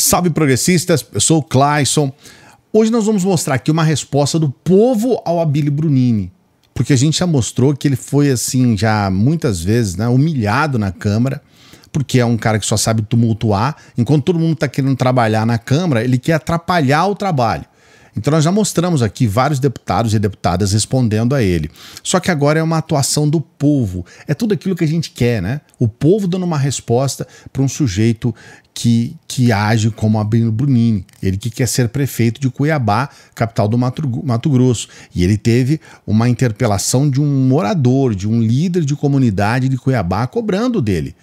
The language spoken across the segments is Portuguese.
Salve progressistas, eu sou o Clayson. Hoje nós vamos mostrar aqui uma resposta do povo ao Abílio Brunini, porque a gente já mostrou que ele foi assim já muitas vezes, né, humilhado na Câmara, porque é um cara que só sabe tumultuar, enquanto todo mundo está querendo trabalhar na Câmara, ele quer atrapalhar o trabalho. Então nós já mostramos aqui vários deputados e deputadas respondendo a ele. Só que agora é uma atuação do povo. É tudo aquilo que a gente quer, né? O povo dando uma resposta para um sujeito que, que age como Abelino Brunini, ele que quer ser prefeito de Cuiabá, capital do Mato, Mato Grosso. E ele teve uma interpelação de um morador, de um líder de comunidade de Cuiabá cobrando dele.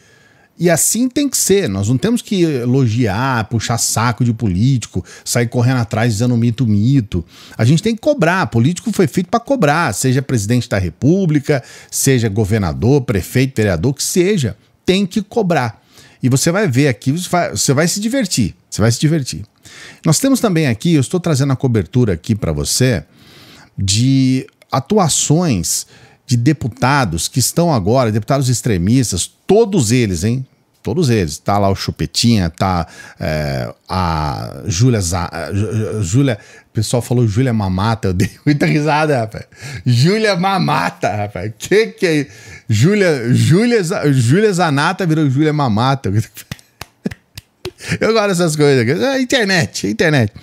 E assim tem que ser. Nós não temos que elogiar, puxar saco de político, sair correndo atrás dizendo mito, mito. A gente tem que cobrar. Político foi feito para cobrar, seja presidente da república, seja governador, prefeito, vereador, que seja. Tem que cobrar. E você vai ver aqui, você vai se divertir. Você vai se divertir. Nós temos também aqui, eu estou trazendo a cobertura aqui para você de atuações de deputados que estão agora, deputados extremistas, todos eles, hein? todos eles. Tá lá o Chupetinha, tá é, a Júlia. Júlia. O pessoal falou Júlia Mamata, eu dei muita risada, rapaz. Júlia Mamata, rapaz. Que que é Júlia. Júlia, Júlia Zanata virou Júlia Mamata. Eu gosto dessas coisas. É internet, é internet.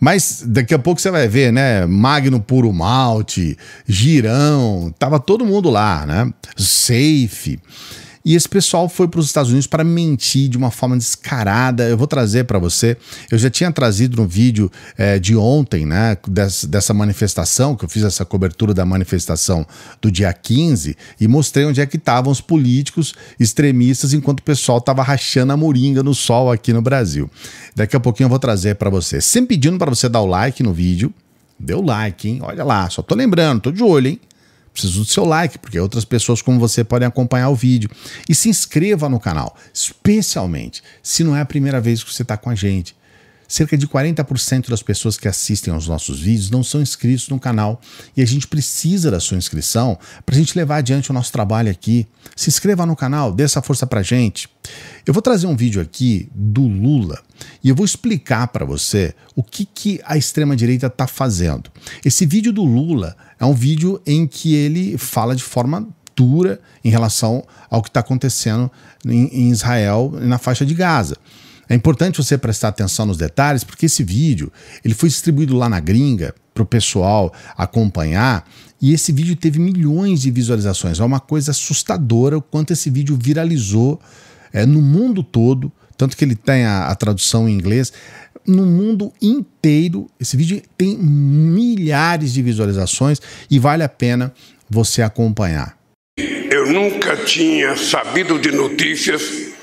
Mas daqui a pouco você vai ver, né? Magno Puro Malte, Girão, tava todo mundo lá, né? Safe. E esse pessoal foi para os Estados Unidos para mentir de uma forma descarada. Eu vou trazer para você. Eu já tinha trazido no vídeo é, de ontem, né, dessa, dessa, manifestação, que eu fiz essa cobertura da manifestação do dia 15 e mostrei onde é que estavam os políticos extremistas enquanto o pessoal estava rachando a moringa no sol aqui no Brasil. Daqui a pouquinho eu vou trazer para você. Sempre pedindo para você dar o like no vídeo. Deu like, hein? Olha lá, só tô lembrando, tô de olho, hein? preciso do seu like, porque outras pessoas como você podem acompanhar o vídeo. E se inscreva no canal, especialmente se não é a primeira vez que você está com a gente. Cerca de 40% das pessoas que assistem aos nossos vídeos não são inscritos no canal e a gente precisa da sua inscrição para a gente levar adiante o nosso trabalho aqui. Se inscreva no canal, dê essa força para gente. Eu vou trazer um vídeo aqui do Lula e eu vou explicar para você o que, que a extrema-direita está fazendo. Esse vídeo do Lula é um vídeo em que ele fala de forma dura em relação ao que está acontecendo em, em Israel e na faixa de Gaza. É importante você prestar atenção nos detalhes, porque esse vídeo ele foi distribuído lá na gringa para o pessoal acompanhar e esse vídeo teve milhões de visualizações. É uma coisa assustadora o quanto esse vídeo viralizou é, no mundo todo, tanto que ele tem a, a tradução em inglês. No mundo inteiro, esse vídeo tem milhares de visualizações e vale a pena você acompanhar. Eu nunca tinha sabido de notícias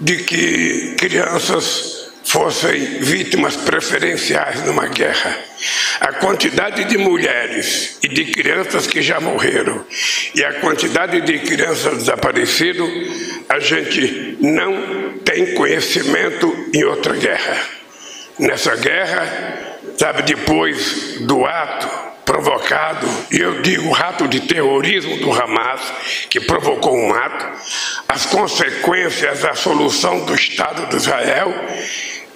de que crianças fossem vítimas preferenciais numa guerra. A quantidade de mulheres e de crianças que já morreram e a quantidade de crianças desaparecidas, a gente não tem conhecimento em outra guerra. Nessa guerra, sabe, depois do ato provocado, e eu digo o rato de terrorismo do Hamas, que provocou um ato, as consequências da solução do Estado de Israel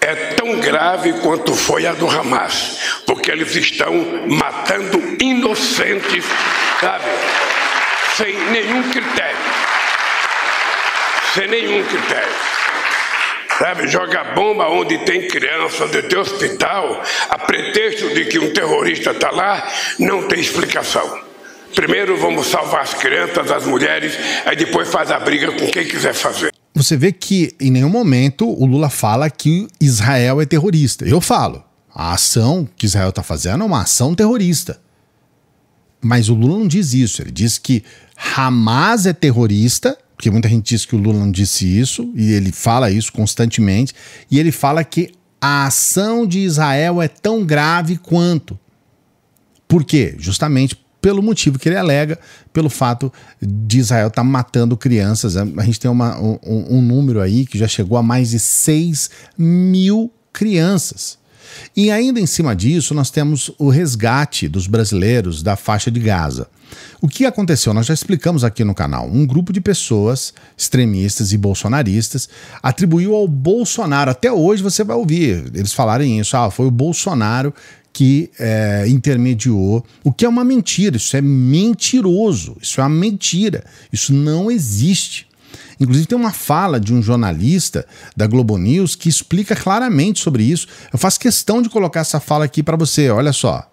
é tão grave quanto foi a do Hamas, porque eles estão matando inocentes, sabe? Sem nenhum critério. Sem nenhum critério sabe? Joga bomba onde tem criança onde tem hospital, a pretexto de que um terrorista está lá, não tem explicação. Primeiro vamos salvar as crianças, as mulheres, aí depois faz a briga com quem quiser fazer. Você vê que em nenhum momento o Lula fala que Israel é terrorista. Eu falo, a ação que Israel está fazendo é uma ação terrorista. Mas o Lula não diz isso. Ele diz que Hamas é terrorista porque muita gente diz que o Lula não disse isso, e ele fala isso constantemente, e ele fala que a ação de Israel é tão grave quanto. Por quê? Justamente pelo motivo que ele alega, pelo fato de Israel estar tá matando crianças. A gente tem uma, um, um número aí que já chegou a mais de 6 mil crianças. E ainda em cima disso, nós temos o resgate dos brasileiros da faixa de Gaza. O que aconteceu? Nós já explicamos aqui no canal. Um grupo de pessoas, extremistas e bolsonaristas, atribuiu ao Bolsonaro. Até hoje você vai ouvir eles falarem isso. Ah, foi o Bolsonaro que é, intermediou, o que é uma mentira, isso é mentiroso, isso é uma mentira, isso não existe. Inclusive, tem uma fala de um jornalista da Globo News que explica claramente sobre isso. Eu faço questão de colocar essa fala aqui para você, olha só.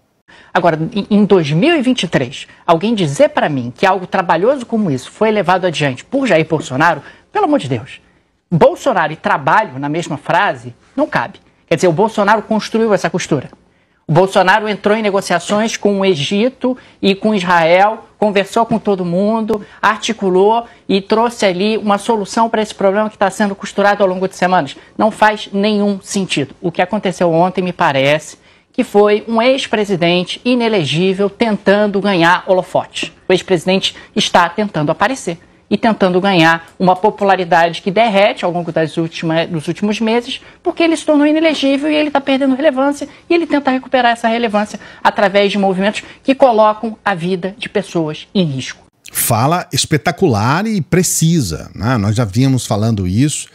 Agora, em 2023, alguém dizer para mim que algo trabalhoso como isso foi levado adiante por Jair Bolsonaro, pelo amor de Deus. Bolsonaro e trabalho na mesma frase não cabe. Quer dizer, o Bolsonaro construiu essa costura. O Bolsonaro entrou em negociações com o Egito e com Israel, conversou com todo mundo, articulou e trouxe ali uma solução para esse problema que está sendo costurado ao longo de semanas. Não faz nenhum sentido. O que aconteceu ontem, me parece, que foi um ex-presidente inelegível tentando ganhar holofote. O ex-presidente está tentando aparecer e tentando ganhar uma popularidade que derrete ao longo das últimas, dos últimos meses, porque ele se tornou inelegível e ele está perdendo relevância e ele tenta recuperar essa relevância através de movimentos que colocam a vida de pessoas em risco. Fala espetacular e precisa, né? nós já vínhamos falando isso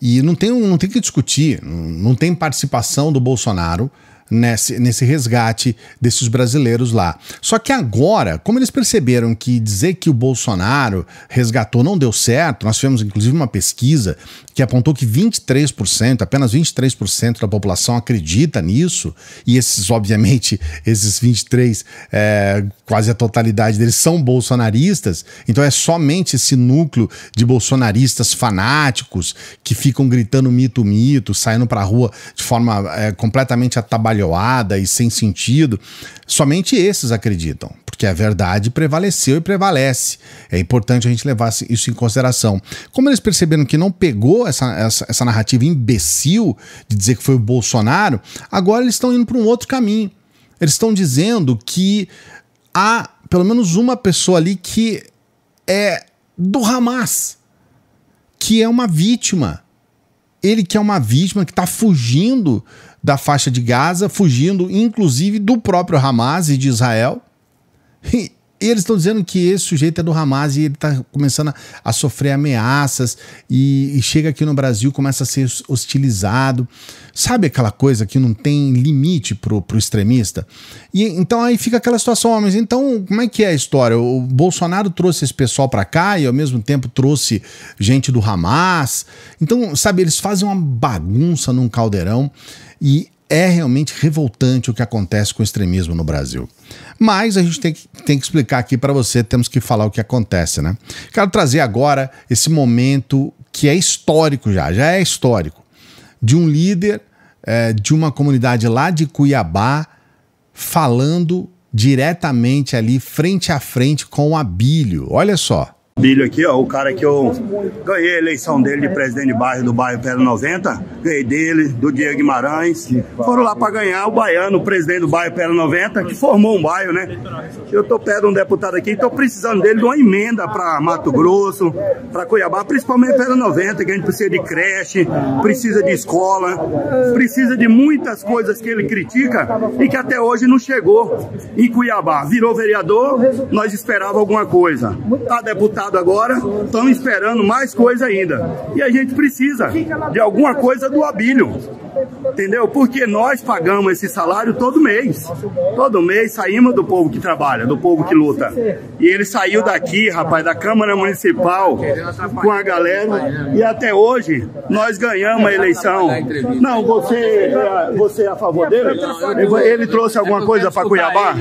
e não tem, não tem que discutir, não tem participação do Bolsonaro nesse, nesse resgate desses brasileiros lá. Só que agora, como eles perceberam que dizer que o Bolsonaro resgatou não deu certo, nós tivemos inclusive uma pesquisa que apontou que 23%, apenas 23% da população acredita nisso, e esses, obviamente, esses 23, é, quase a totalidade deles são bolsonaristas, então é somente esse núcleo de bolsonaristas fanáticos que ficam gritando mito, mito, saindo pra rua de forma é, completamente atabalhada cambalhoada e sem sentido, somente esses acreditam, porque a verdade prevaleceu e prevalece. É importante a gente levar isso em consideração. Como eles perceberam que não pegou essa, essa, essa narrativa imbecil de dizer que foi o Bolsonaro, agora eles estão indo para um outro caminho. Eles estão dizendo que há pelo menos uma pessoa ali que é do Hamas, que é uma vítima. Ele que é uma vítima, que está fugindo da faixa de Gaza, fugindo inclusive do próprio Hamas e de Israel. E eles estão dizendo que esse sujeito é do Hamas e ele está começando a, a, sofrer ameaças e, e chega aqui no Brasil, começa a ser hostilizado. Sabe aquela coisa que não tem limite pro, extremista? E então aí fica aquela situação, ah, mas então como é que é a história? O Bolsonaro trouxe esse pessoal para cá e ao mesmo tempo trouxe gente do Hamas. Então, sabe, eles fazem uma bagunça num caldeirão e é realmente revoltante o que acontece com o extremismo no Brasil. Mas a gente tem que, tem que explicar aqui para você, temos que falar o que acontece, né? Quero trazer agora esse momento que é histórico já, já é histórico, de um líder é, de uma comunidade lá de Cuiabá falando diretamente ali, frente a frente com o Abílio. Olha só. Bilho aqui, ó, o cara que eu ganhei a eleição dele de presidente de bairro do bairro Pelo 90, ganhei dele, do Diego Guimarães. Foram lá para ganhar o baiano, o presidente do bairro Pelo 90, que formou um bairro, né? Eu tô perto de um deputado aqui, tô precisando dele de uma emenda para Mato Grosso, para Cuiabá, principalmente Pelo 90, que a gente precisa de creche, precisa de escola, precisa de muitas coisas que ele critica e que até hoje não chegou em Cuiabá. Virou vereador, nós esperávamos alguma coisa. Tá deputado agora, estão esperando mais coisa ainda. E a gente precisa de alguma coisa do Abílio. Entendeu? Porque nós pagamos esse salário todo mês. Todo mês saímos do povo que trabalha, do povo que luta. E ele saiu daqui, rapaz, da Câmara Municipal, com a galera. E até hoje nós ganhamos a eleição. Não, você, é, você é a favor dele? Ele trouxe alguma coisa para Cuiabá?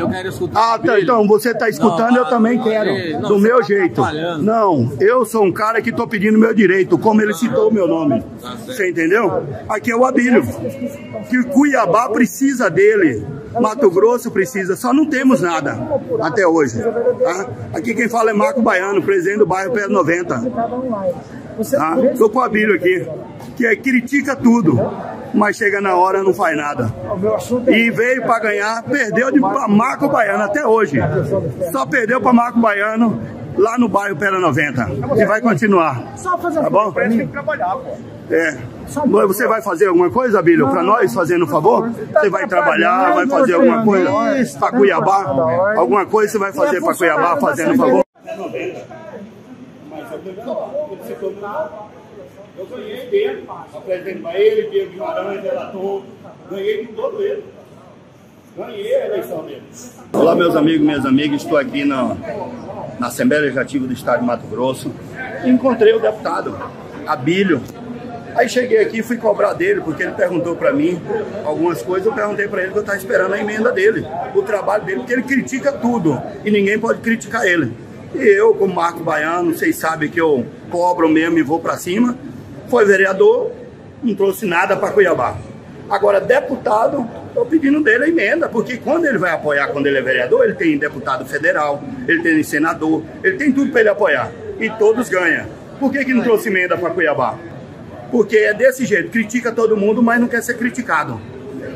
Ah, tá, então você está escutando, eu também quero. Do meu jeito. Não, eu sou um cara que estou pedindo meu direito, como ele citou o meu nome. Você entendeu? Aqui é o Abílio. Que Cuiabá precisa dele. Mato Grosso precisa, só não temos nada até hoje. Tá? Aqui quem fala é Marco Baiano, presidente do bairro Pedro 90. Tá? Tô com o Abílio aqui, que é, critica tudo, mas chega na hora não faz nada. E veio para ganhar, perdeu de Marco Baiano até hoje. Só perdeu para Marco Baiano lá no bairro Pera 90. E vai continuar. Só fazer tá bom? que tem que trabalhar, pô. É. Você vai fazer alguma coisa, Bílio, para nós, fazendo um favor? Tá você vai trabalhar, vai fazer alguma coisa tá para Cuiabá? Tá alguma coisa você vai fazer é para Cuiabá, fazendo um favor? Eu ganhei dele, apresentei para ele, Pedro Guimarães, relator, ganhei com todo ele. Ganhei a eleição dele. Olá, meus amigos, minhas amigas, estou aqui na na Assembleia Legislativa do Estado de Mato Grosso, encontrei o deputado Abílio. Aí cheguei aqui e fui cobrar dele, porque ele perguntou para mim algumas coisas, eu perguntei para ele que eu estava esperando a emenda dele, o trabalho dele, porque ele critica tudo e ninguém pode criticar ele. E eu, como Marco Baiano, vocês sabem que eu cobro mesmo e vou para cima, foi vereador, não trouxe nada para Cuiabá. Agora, deputado, estou pedindo dele a emenda, porque quando ele vai apoiar, quando ele é vereador, ele tem deputado federal, ele tem senador, ele tem tudo para ele apoiar. E todos ganham. Por que, que não trouxe emenda para Cuiabá? Porque é desse jeito, critica todo mundo, mas não quer ser criticado.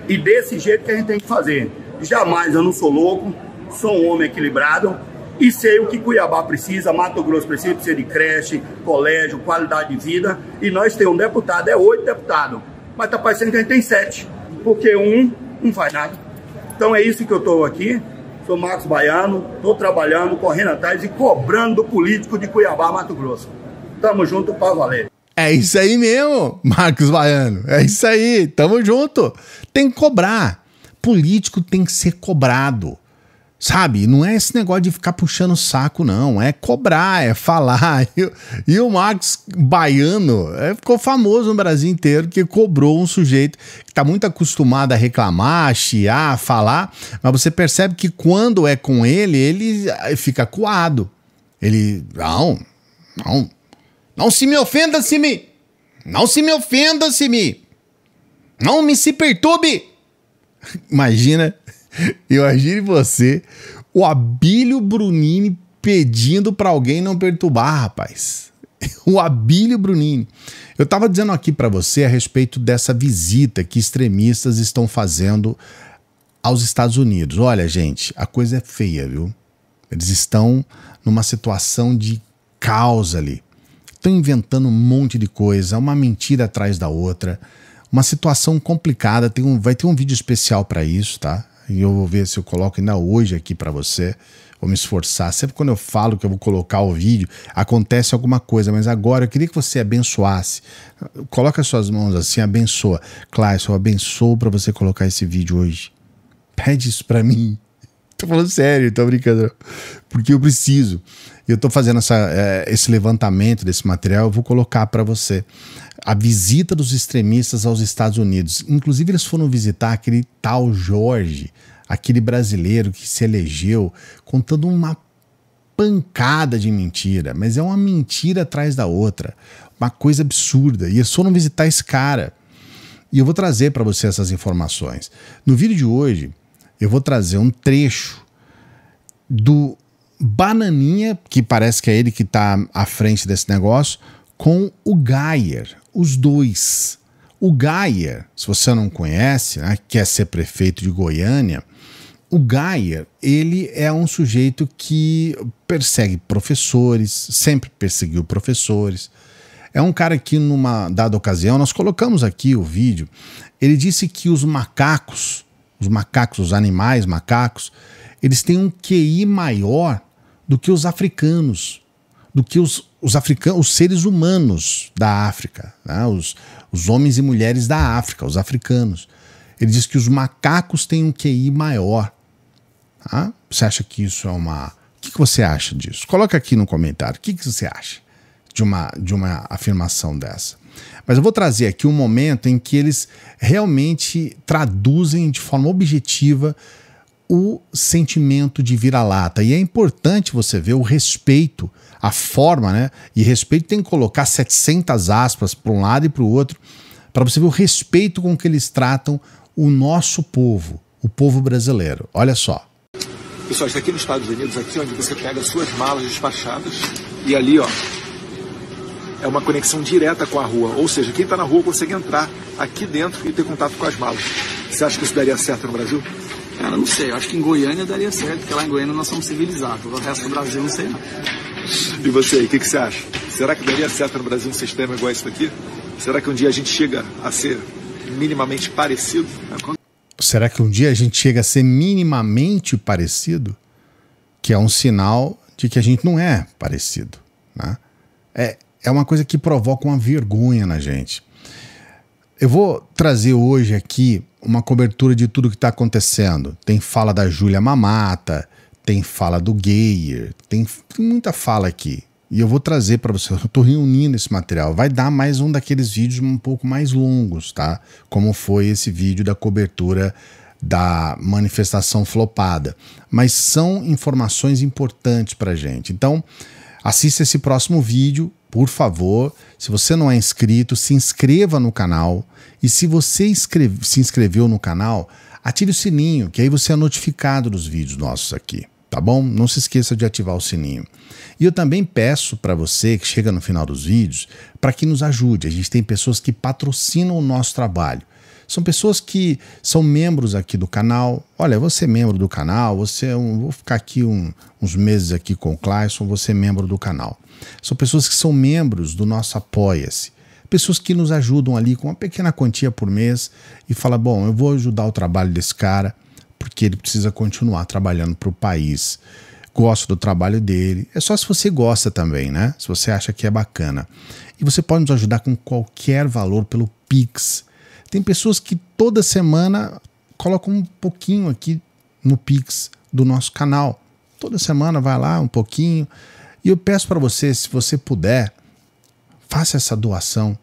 E desse jeito que a gente tem que fazer. Jamais eu não sou louco, sou um homem equilibrado e sei o que Cuiabá precisa, Mato Grosso precisa, precisa de creche, colégio, qualidade de vida. E nós temos um deputado, é oito deputados, mas tá parecendo que a gente tem sete. Porque um não faz nada. Então é isso que eu estou aqui. Sou Marcos Baiano, estou trabalhando, correndo atrás e cobrando do político de Cuiabá, Mato Grosso. Tamo junto para valer. É isso aí mesmo, Marcos Baiano. É isso aí, tamo junto. Tem que cobrar. Político tem que ser cobrado. Sabe? Não é esse negócio de ficar puxando o saco, não. É cobrar, é falar. E, o Marcos Baiano é, ficou famoso no Brasil inteiro que cobrou um sujeito que está muito acostumado a reclamar, chiar, falar, mas você percebe que quando é com ele, ah, ele fica coado. Ele. Não, não. Não se me ofenda, Simi! Não se me ofenda, Simi! Não me se perturbe! Imagina Eu você, o Abílio Brunini pedindo para alguém não perturbar, rapaz. O Abílio Brunini. Eu estava dizendo aqui para você a respeito dessa visita que extremistas estão fazendo aos Estados Unidos. Olha, gente, a coisa é feia, viu? Eles estão numa situação de caos ali. Estão inventando um monte de coisa, uma mentira atrás da outra. Uma situação complicada. Tem um, vai ter um vídeo especial para isso, tá? e eu vou ver se eu coloco ainda hoje aqui para você. Vou me esforçar. Sempre quando eu falo que eu vou colocar o vídeo, acontece alguma coisa, mas agora eu queria que você abençoasse. Coloca suas mãos assim, abençoa. Cláudio, eu abençoo para você colocar esse vídeo hoje. Pede isso para mim. Tô falando sério, tô brincando. Porque eu preciso eu estou fazendo essa, eh, esse levantamento desse material, eu vou colocar para você a visita dos extremistas aos Estados Unidos. Inclusive, eles foram visitar aquele tal Jorge, aquele brasileiro que se elegeu, contando uma pancada de mentira, mas é uma mentira atrás da outra, uma coisa absurda. E eles foram visitar esse cara. E eu vou trazer para você essas informações. No vídeo de hoje, eu vou trazer um trecho do Bananinha, que parece que é ele que está à frente desse negócio, com o Gayer, os dois. O Gayer, se você não conhece, né, quer é ser prefeito de Goiânia, o Gayer, ele é um sujeito que persegue professores, sempre perseguiu professores. É um cara que, numa dada ocasião, nós colocamos aqui o vídeo, ele disse que os macacos, os macacos, os animais macacos, eles têm um QI maior do que os africanos, do que os, os africanos, os seres humanos da África, né? os, os homens e mulheres da África, os africanos. Ele diz que os macacos têm um QI maior. Tá? Você acha que isso é uma. O que, que você acha disso? Coloca aqui no comentário. O que, que você acha de uma, de uma afirmação dessa? Mas eu vou trazer aqui um momento em que eles realmente traduzem de forma objetiva o sentimento de vira-lata. E é importante você ver o respeito, a forma, né? E respeito tem que colocar 700 aspas para um lado e para o outro, para você ver o respeito com que eles tratam o nosso povo, o povo brasileiro. Olha só. Pessoal, está aqui nos Estados Unidos, aqui onde você pega suas malas despachadas e ali, ó, é uma conexão direta com a rua. Ou seja, quem está na rua consegue entrar aqui dentro e ter contato com as malas. Você acha que isso daria certo no Brasil? Cara, não sei, acho que em Goiânia daria certo, porque lá em Goiânia nós somos civilizados, o resto do Brasil não sei não. E você, o que, que você acha? Será que daria certo no Brasil um sistema igual esse daqui? Será que um dia a gente chega a ser minimamente parecido? Será que um dia a gente chega a ser minimamente parecido? Que é um sinal de que a gente não é parecido. Né? É, é uma coisa que provoca uma vergonha na gente. Eu vou trazer hoje aqui uma cobertura de tudo que está acontecendo. Tem fala da Júlia Mamata, tem fala do Geyer, tem, muita fala aqui. E eu vou trazer para você, eu estou reunindo esse material. Vai dar mais um daqueles vídeos um pouco mais longos, tá? Como foi esse vídeo da cobertura da manifestação flopada. Mas são informações importantes para gente. Então, assista esse próximo vídeo por favor, se você não é inscrito, se inscreva no canal. E se você inscreve, se inscreveu no canal, ative o sininho, que aí você é notificado dos vídeos nossos aqui, tá bom? Não se esqueça de ativar o sininho. E eu também peço para você que chega no final dos vídeos, para que nos ajude. A gente tem pessoas que patrocinam o nosso trabalho. São pessoas que são membros aqui do canal. Olha, você é membro do canal, você é um, vou ficar aqui um, uns meses aqui com o Clayson, você é membro do canal. São pessoas que são membros do nosso Apoia-se. Pessoas que nos ajudam ali com uma pequena quantia por mês e fala: bom, eu vou ajudar o trabalho desse cara, porque ele precisa continuar trabalhando para o país gosto do trabalho dele. É só se você gosta também, né? Se você acha que é bacana. E você pode nos ajudar com qualquer valor pelo Pix. Tem pessoas que toda semana colocam um pouquinho aqui no Pix do nosso canal. Toda semana vai lá um pouquinho. E eu peço para você, se você puder, faça essa doação.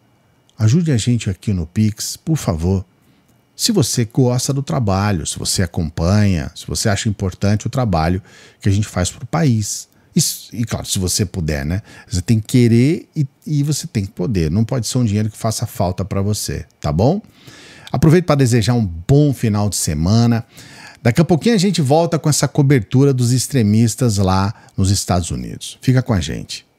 Ajude a gente aqui no Pix, por favor. Se você gosta do trabalho, se você acompanha, se você acha importante o trabalho que a gente faz para o país. E, e, claro, se você puder, né? Você tem que querer e, e você tem que poder. Não pode ser um dinheiro que faça falta para você, tá bom? Aproveito para desejar um bom final de semana. Daqui a pouquinho a gente volta com essa cobertura dos extremistas lá nos Estados Unidos. Fica com a gente.